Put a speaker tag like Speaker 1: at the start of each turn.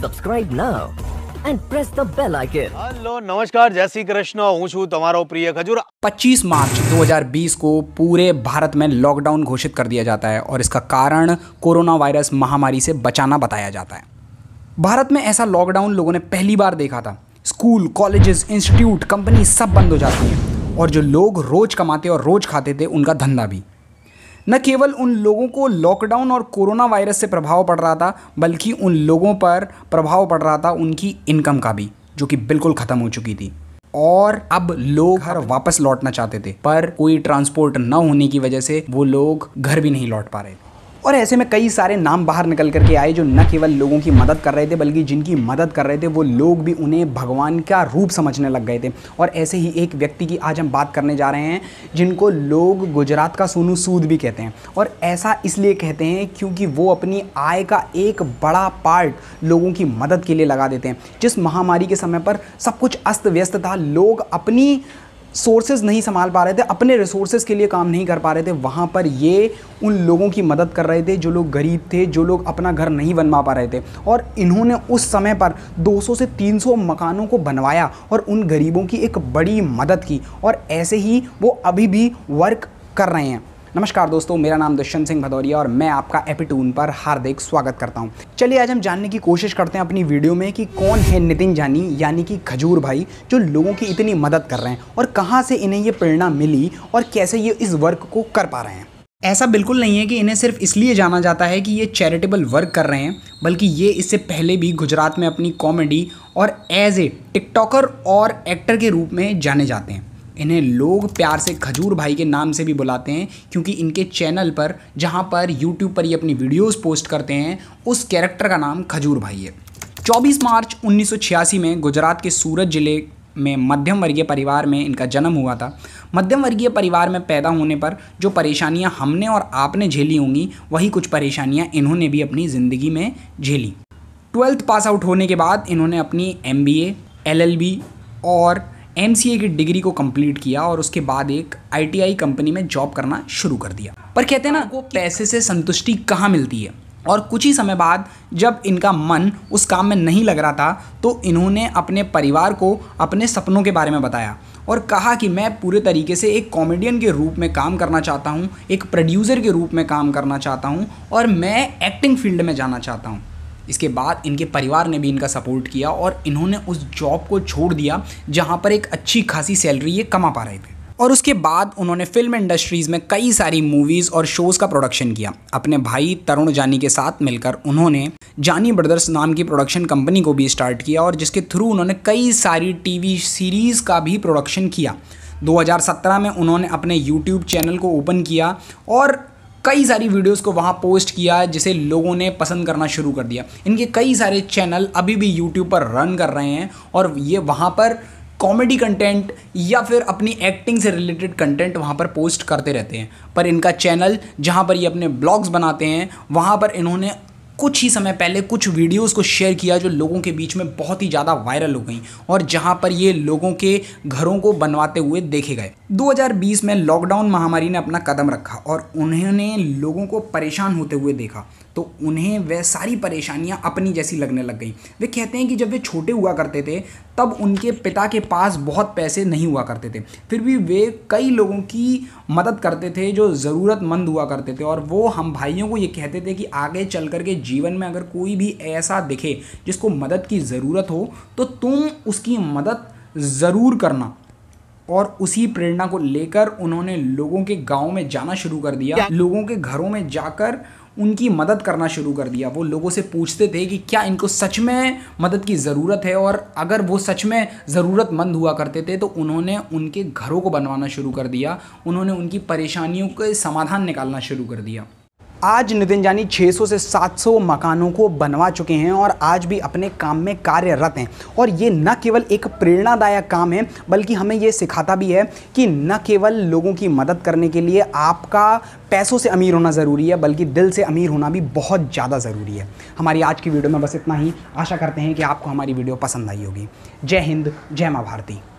Speaker 1: hello नमस्कार जय श्री कृष्ण 25 मार्च 2020 को पूरे भारत में लॉकडाउन घोषित कर दिया जाता है और इसका कारण कोरोना वायरस महामारी से बचाना बताया जाता है भारत में ऐसा लॉकडाउन लोगों ने पहली बार देखा था स्कूल कॉलेजेस इंस्टीट्यूट कंपनी सब बंद हो जाती हैं और जो लोग रोज़ कमाते और रोज़ खाते थे उनका धंधा भी न केवल उन लोगों को लॉकडाउन और कोरोना वायरस से प्रभाव पड़ रहा था बल्कि उन लोगों पर प्रभाव पड़ रहा था उनकी इनकम का भी जो कि बिल्कुल ख़त्म हो चुकी थी और अब लोग घर वापस लौटना चाहते थे पर कोई ट्रांसपोर्ट न होने की वजह से वो लोग घर भी नहीं लौट पा रहे थे और ऐसे में कई सारे नाम बाहर निकल करके आए जो न केवल लोगों की मदद कर रहे थे बल्कि जिनकी मदद कर रहे थे वो लोग भी उन्हें भगवान का रूप समझने लग गए थे और ऐसे ही एक व्यक्ति की आज हम बात करने जा रहे हैं जिनको लोग गुजरात का सोनू सूद भी कहते हैं और ऐसा इसलिए कहते हैं क्योंकि वो अपनी आय का एक बड़ा पार्ट लोगों की मदद के लिए लगा देते हैं जिस महामारी के समय पर सब कुछ अस्त व्यस्त था लोग अपनी सोर्सेज नहीं संभाल पा रहे थे अपने रिसोर्सेज के लिए काम नहीं कर पा रहे थे वहाँ पर ये उन लोगों की मदद कर रहे थे जो लोग गरीब थे जो लोग अपना घर नहीं बनवा पा रहे थे और इन्होंने उस समय पर 200 से 300 मकानों को बनवाया और उन गरीबों की एक बड़ी मदद की और ऐसे ही वो अभी भी वर्क कर रहे हैं नमस्कार दोस्तों मेरा नाम दुष्यंत सिंह भदौरिया और मैं आपका एपिटून पर हार्दिक स्वागत करता हूँ चलिए आज हम जानने की कोशिश करते हैं अपनी वीडियो में कि कौन है नितिन जानी यानी कि खजूर भाई जो लोगों की इतनी मदद कर रहे हैं और कहाँ से इन्हें ये प्रेरणा मिली और कैसे ये इस वर्क को कर पा रहे हैं ऐसा बिल्कुल नहीं है कि इन्हें सिर्फ इसलिए जाना जाता है कि ये चैरिटेबल वर्क कर रहे हैं बल्कि ये इससे पहले भी गुजरात में अपनी कॉमेडी और एज ए टिकटॉकर और एक्टर के रूप में जाने जाते हैं इन्हें लोग प्यार से खजूर भाई के नाम से भी बुलाते हैं क्योंकि इनके चैनल पर जहाँ पर यूट्यूब पर ये अपनी वीडियोस पोस्ट करते हैं उस कैरेक्टर का नाम खजूर भाई है 24 मार्च 1986 में गुजरात के सूरत ज़िले में मध्यम वर्गीय परिवार में इनका जन्म हुआ था मध्यम वर्गीय परिवार में पैदा होने पर जो परेशानियाँ हमने और आपने झेली होंगी वही कुछ परेशानियाँ इन्होंने भी अपनी ज़िंदगी में झेली ट्वेल्थ पास आउट होने के बाद इन्होंने अपनी एम बी एल और एम की डिग्री को कंप्लीट किया और उसके बाद एक आई कंपनी में जॉब करना शुरू कर दिया पर कहते हैं ना को पैसे से संतुष्टि कहाँ मिलती है और कुछ ही समय बाद जब इनका मन उस काम में नहीं लग रहा था तो इन्होंने अपने परिवार को अपने सपनों के बारे में बताया और कहा कि मैं पूरे तरीके से एक कॉमेडियन के रूप में काम करना चाहता हूँ एक प्रोड्यूसर के रूप में काम करना चाहता हूँ और मैं एक्टिंग फील्ड में जाना चाहता हूँ इसके बाद इनके परिवार ने भी इनका सपोर्ट किया और इन्होंने उस जॉब को छोड़ दिया जहाँ पर एक अच्छी खासी सैलरी ये कमा पा रहे थे और उसके बाद उन्होंने फिल्म इंडस्ट्रीज़ में कई सारी मूवीज़ और शोज़ का प्रोडक्शन किया अपने भाई तरुण जानी के साथ मिलकर उन्होंने जानी ब्रदर्स नाम की प्रोडक्शन कंपनी को भी स्टार्ट किया और जिसके थ्रू उन्होंने कई सारी टीवी सीरीज़ का भी प्रोडक्शन किया 2017 में उन्होंने अपने YouTube चैनल को ओपन किया और कई सारी वीडियोस को वहाँ पोस्ट किया जिसे लोगों ने पसंद करना शुरू कर दिया इनके कई सारे चैनल अभी भी यूट्यूब पर रन कर रहे हैं और ये वहाँ पर कॉमेडी कंटेंट या फिर अपनी एक्टिंग से रिलेटेड कंटेंट वहाँ पर पोस्ट करते रहते हैं पर इनका चैनल जहाँ पर ये अपने ब्लॉग्स बनाते हैं वहाँ पर इन्होंने कुछ ही समय पहले कुछ वीडियोस को शेयर किया जो लोगों के बीच में बहुत ही ज़्यादा वायरल हो गई और जहाँ पर ये लोगों के घरों को बनवाते हुए देखे गए 2020 में लॉकडाउन महामारी ने अपना कदम रखा और उन्होंने लोगों को परेशान होते हुए देखा तो उन्हें वह सारी परेशानियाँ अपनी जैसी लगने लग गई वे कहते हैं कि जब वे छोटे हुआ करते थे तब उनके पिता के पास बहुत पैसे नहीं हुआ करते थे फिर भी वे कई लोगों की मदद करते थे जो ज़रूरतमंद हुआ करते थे और वो हम भाइयों को ये कहते थे कि आगे चल कर के जीवन में अगर कोई भी ऐसा दिखे जिसको मदद की ज़रूरत हो तो तुम उसकी मदद ज़रूर करना और उसी प्रेरणा को लेकर उन्होंने लोगों के गांव में जाना शुरू कर दिया लोगों के घरों में जाकर उनकी मदद करना शुरू कर दिया वो लोगों से पूछते थे कि क्या इनको सच में मदद की ज़रूरत है और अगर वो सच में ज़रूरतमंद हुआ करते थे तो उन्होंने उनके घरों को बनवाना शुरू कर दिया उन्होंने उनकी परेशानियों के समाधान निकालना शुरू कर दिया आज नितिन जानी 600 से 700 मकानों को बनवा चुके हैं और आज भी अपने काम में कार्यरत हैं और ये न केवल एक प्रेरणादायक काम है बल्कि हमें ये सिखाता भी है कि न केवल लोगों की मदद करने के लिए आपका पैसों से अमीर होना ज़रूरी है बल्कि दिल से अमीर होना भी बहुत ज़्यादा ज़रूरी है हमारी आज की वीडियो में बस इतना ही आशा करते हैं कि आपको हमारी वीडियो पसंद आई होगी जय हिंद जय माँ भारती